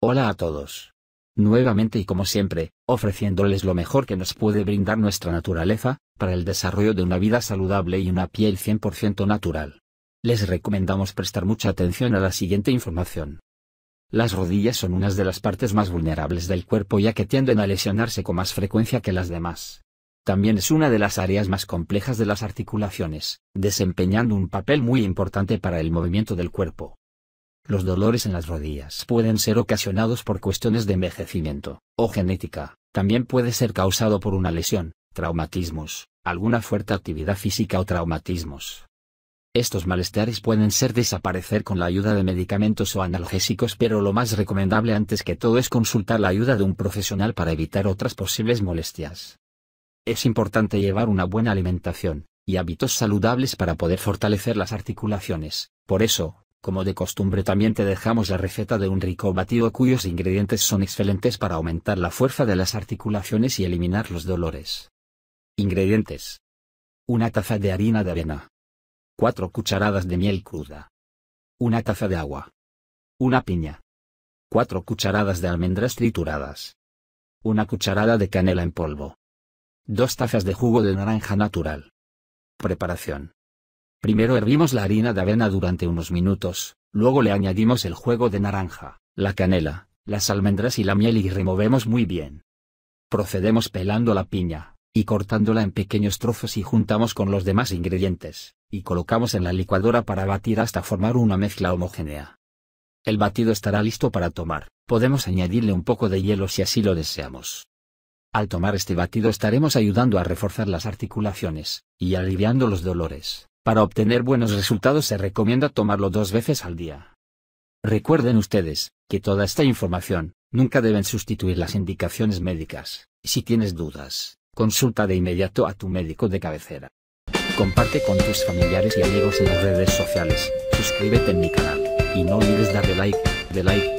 Hola a todos. Nuevamente y como siempre, ofreciéndoles lo mejor que nos puede brindar nuestra naturaleza, para el desarrollo de una vida saludable y una piel 100% natural. Les recomendamos prestar mucha atención a la siguiente información. Las rodillas son unas de las partes más vulnerables del cuerpo ya que tienden a lesionarse con más frecuencia que las demás. También es una de las áreas más complejas de las articulaciones, desempeñando un papel muy importante para el movimiento del cuerpo. Los dolores en las rodillas pueden ser ocasionados por cuestiones de envejecimiento, o genética, también puede ser causado por una lesión, traumatismos, alguna fuerte actividad física o traumatismos. Estos malestares pueden ser desaparecer con la ayuda de medicamentos o analgésicos, pero lo más recomendable antes que todo es consultar la ayuda de un profesional para evitar otras posibles molestias. Es importante llevar una buena alimentación y hábitos saludables para poder fortalecer las articulaciones. Por eso, como de costumbre también te dejamos la receta de un rico batido cuyos ingredientes son excelentes para aumentar la fuerza de las articulaciones y eliminar los dolores. Ingredientes. Una taza de harina de avena. Cuatro cucharadas de miel cruda. Una taza de agua. Una piña. Cuatro cucharadas de almendras trituradas. Una cucharada de canela en polvo. Dos tazas de jugo de naranja natural. Preparación. Primero hervimos la harina de avena durante unos minutos, luego le añadimos el juego de naranja, la canela, las almendras y la miel y removemos muy bien. Procedemos pelando la piña, y cortándola en pequeños trozos y juntamos con los demás ingredientes, y colocamos en la licuadora para batir hasta formar una mezcla homogénea. El batido estará listo para tomar, podemos añadirle un poco de hielo si así lo deseamos. Al tomar este batido estaremos ayudando a reforzar las articulaciones, y aliviando los dolores. Para obtener buenos resultados se recomienda tomarlo dos veces al día. Recuerden ustedes, que toda esta información, nunca deben sustituir las indicaciones médicas. Si tienes dudas, consulta de inmediato a tu médico de cabecera. Comparte con tus familiares y amigos en las redes sociales, suscríbete en mi canal, y no olvides darle like, de like.